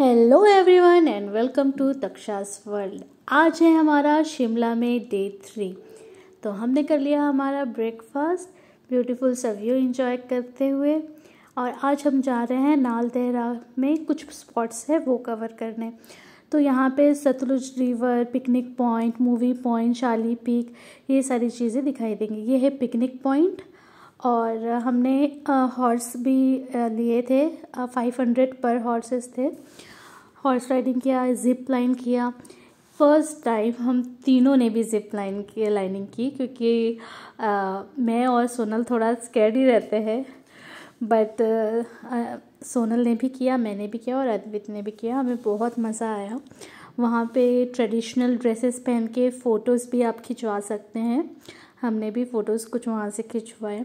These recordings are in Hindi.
hello everyone and welcome to Takshas world आज है हमारा शिमला में डे थ्री तो हमने कर लिया हमारा ब्रेकफास्ट ब्यूटीफुल सा व्यू इंजॉय करते हुए और आज हम जा रहे हैं नाल देहरा में कुछ स्पॉट्स है वो कवर करने तो यहाँ पे Sutlej river picnic point movie point Shali peak ये सारी चीज़ें दिखाई देंगी ये है पिकनिक पॉइंट और हमने हॉर्स भी लिए थे फाइव हंड्रेड पर हॉर्सेस थे हॉर्स राइडिंग किया जिप लाइन किया फर्स्ट टाइम हम तीनों ने भी जिप लाइन की लाइनिंग की क्योंकि आ, मैं और सोनल थोड़ा स्कैड ही रहते हैं बट सोनल ने भी किया मैंने भी किया और अद्वित ने भी किया हमें बहुत मज़ा आया वहाँ पे ट्रेडिशनल ड्रेसेस पहन के फ़ोटोज़ भी आप खिंचवा सकते हैं हमने भी फ़ोटोज़ कुछ वहाँ से खिंचवाए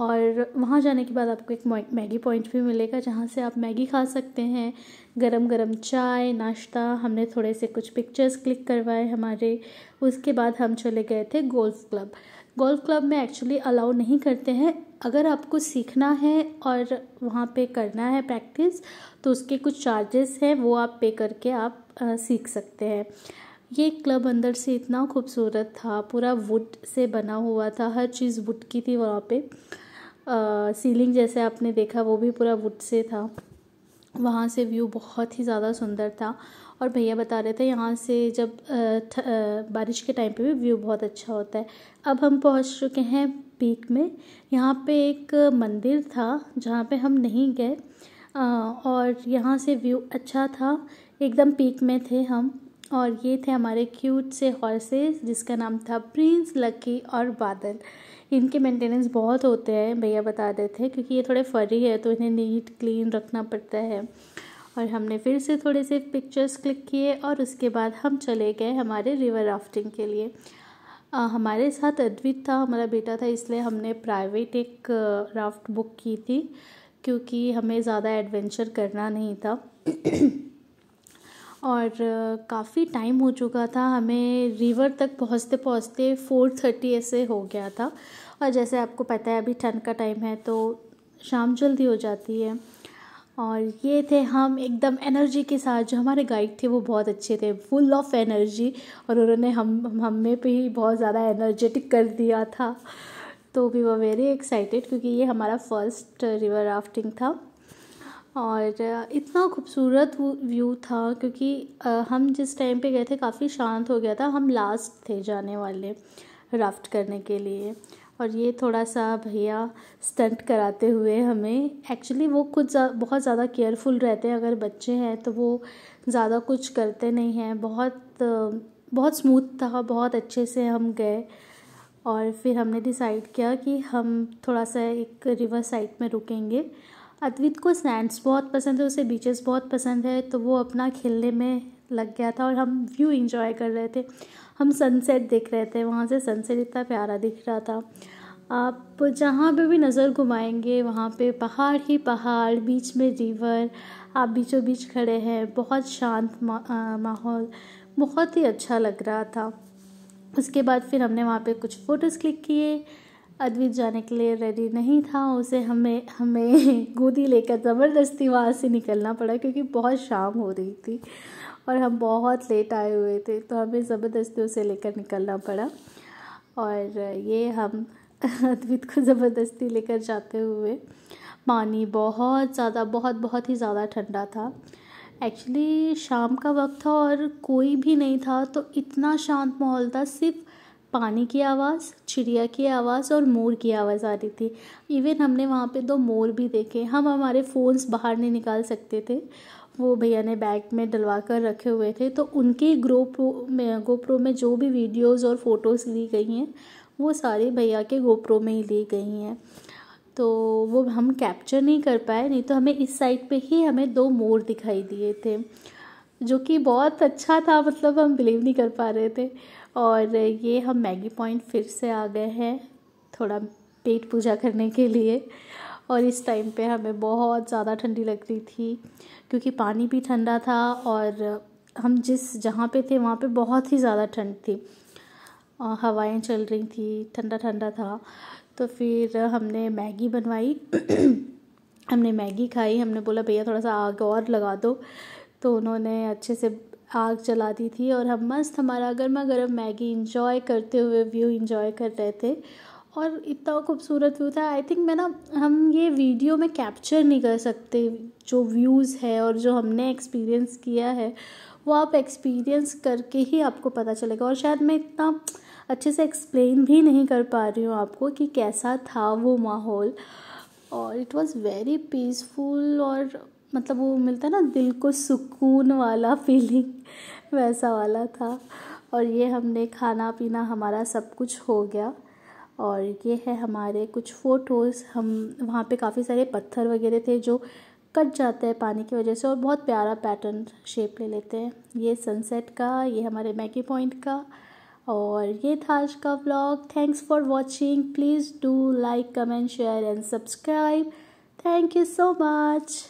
और वहाँ जाने के बाद आपको एक मैगी पॉइंट भी मिलेगा जहाँ से आप मैगी खा सकते हैं गरम गरम चाय नाश्ता हमने थोड़े से कुछ पिक्चर्स क्लिक करवाए हमारे उसके बाद हम चले गए थे गोल्फ क्लब गोल्फ क्लब में एक्चुअली अलाउ नहीं करते हैं अगर आपको सीखना है और वहाँ पे करना है प्रैक्टिस तो उसके कुछ चार्जेस हैं वो आप पे करके आप आ, सीख सकते हैं ये क्लब अंदर से इतना खूबसूरत था पूरा वुड से बना हुआ था हर चीज़ वुड की थी वहाँ पे सीलिंग जैसे आपने देखा वो भी पूरा वुड से था वहाँ से व्यू बहुत ही ज़्यादा सुंदर था और भैया बता रहे थे यहाँ से जब थ, आ, बारिश के टाइम पे भी व्यू बहुत अच्छा होता है अब हम पहुँच चुके हैं पीक में यहाँ पे एक मंदिर था जहाँ पे हम नहीं गए और यहाँ से व्यू अच्छा था एकदम पीक में थे हम और ये थे हमारे क्यूट से हॉर्सेस जिसका नाम था प्रिंस लकी और बादल इनके मेंटेनेंस बहुत होते हैं भैया बता देते हैं क्योंकि ये थोड़े फरी है तो इन्हें नीट क्लीन रखना पड़ता है और हमने फिर से थोड़े से पिक्चर्स क्लिक किए और उसके बाद हम चले गए हमारे रिवर राफ्टिंग के लिए आ, हमारे साथ अद्वित था हमारा बेटा था इसलिए हमने प्राइवेट एक राफ्ट बुक की थी क्योंकि हमें ज़्यादा एडवेंचर करना नहीं था और काफ़ी टाइम हो चुका था हमें रिवर तक पहुँचते पहुँचते फ़ोर थर्टी ऐसे हो गया था और जैसे आपको पता है अभी ठंड का टाइम है तो शाम जल्दी हो जाती है और ये थे हम एकदम एनर्जी के साथ जो हमारे गाइड थे वो बहुत अच्छे थे फुल ऑफ एनर्जी और उन्होंने हम हमें पे ही बहुत ज़्यादा एनर्जेटिक कर दिया था तो वी वर वेरी एक्साइटेड क्योंकि ये हमारा फर्स्ट रिवर राफ्टिंग था और इतना खूबसूरत व्यू था क्योंकि हम जिस टाइम पे गए थे काफ़ी शांत हो गया था हम लास्ट थे जाने वाले राफ्ट करने के लिए और ये थोड़ा सा भैया स्टंट कराते हुए हमें एक्चुअली वो कुछ जा, बहुत ज़्यादा केयरफुल रहते हैं अगर बच्चे हैं तो वो ज़्यादा कुछ करते नहीं हैं बहुत बहुत स्मूथ था बहुत अच्छे से हम गए और फिर हमने डिसाइड किया कि हम थोड़ा सा एक रिवर साइड में रुकेंगे अद्वित को सैंड्स बहुत पसंद है उसे बीचेस बहुत पसंद है तो वो अपना खेलने में लग गया था और हम व्यू इंजॉय कर रहे थे हम सनसेट देख रहे थे वहाँ से सनसेट इतना प्यारा दिख रहा था आप जहाँ पे भी नज़र घुमाएंगे वहाँ पे पहाड़ ही पहाड़ बीच में रिवर आप बीचों बीच खड़े हैं बहुत शांत मा, माहौल बहुत ही अच्छा लग रहा था उसके बाद फिर हमने वहाँ पे कुछ फ़ोटोज़ क्लिक किए अद्वित जाने के लिए रेडी नहीं था उसे हमें हमें गोदी लेकर ज़बरदस्ती वहाँ से निकलना पड़ा क्योंकि बहुत शाम हो रही थी और हम बहुत लेट आए हुए थे तो हमें ज़बरदस्ती उसे लेकर निकलना पड़ा और ये हम अद्वित को ज़बरदस्ती लेकर जाते हुए पानी बहुत ज़्यादा बहुत बहुत ही ज़्यादा ठंडा था एक्चुअली शाम का वक्त था और कोई भी नहीं था तो इतना शांत माहौल था सिर्फ पानी की आवाज़ चिड़िया की आवाज़ और मोर की आवाज़ आ रही थी इवन हमने वहाँ पे दो मोर भी देखे हम हमारे फ़ोन्स बाहर नहीं निकाल सकते थे वो भैया ने बैग में डलवा कर रखे हुए थे तो उनके ग्रोप्रो में गोप्रो में जो भी वीडियोस और फ़ोटोज़ ली गई हैं वो सारे भैया के गोप्रो में ही ली गई हैं तो वो हम कैप्चर नहीं कर पाए नहीं तो हमें इस साइड पे ही हमें दो मोर दिखाई दिए थे जो कि बहुत अच्छा था मतलब हम बिलीव नहीं कर पा रहे थे और ये हम मैगी पॉइंट फिर से आ गए हैं थोड़ा पेट पूजा करने के लिए और इस टाइम पे हमें बहुत ज़्यादा ठंडी लग रही थी क्योंकि पानी भी ठंडा था और हम जिस जहाँ पे थे वहाँ पे बहुत ही ज़्यादा ठंड थी हवाएं चल रही थी ठंडा ठंडा था तो फिर हमने मैगी बनवाई हमने मैगी खाई हमने बोला भैया थोड़ा सा आग और लगा दो तो उन्होंने अच्छे से आग जला दी थी और हम मस्त हमारा गर्मा गर्म मैगी इंजॉय करते हुए व्यू इंजॉय कर रहे थे और इतना खूबसूरत व्यू था आई थिंक मैं ना हम ये वीडियो में कैप्चर नहीं कर सकते जो व्यूज़ है और जो हमने एक्सपीरियंस किया है वो आप एक्सपीरियंस करके ही आपको पता चलेगा और शायद मैं इतना अच्छे से एक्सप्लेन भी नहीं कर पा रही हूँ आपको कि कैसा था वो माहौल और इट वाज़ वेरी पीसफुल और मतलब वो मिलता है ना दिल को सुकून वाला फीलिंग वैसा वाला था और ये हमने खाना पीना हमारा सब कुछ हो गया और ये है हमारे कुछ फ़ोटोज़ हम वहाँ पे काफ़ी सारे पत्थर वगैरह थे जो कट जाते हैं पानी की वजह से और बहुत प्यारा पैटर्न शेप ले लेते हैं ये सनसेट का ये हमारे मैकी पॉइंट का और ये था आज का vlog thanks for watching please do like comment share and subscribe thank you so much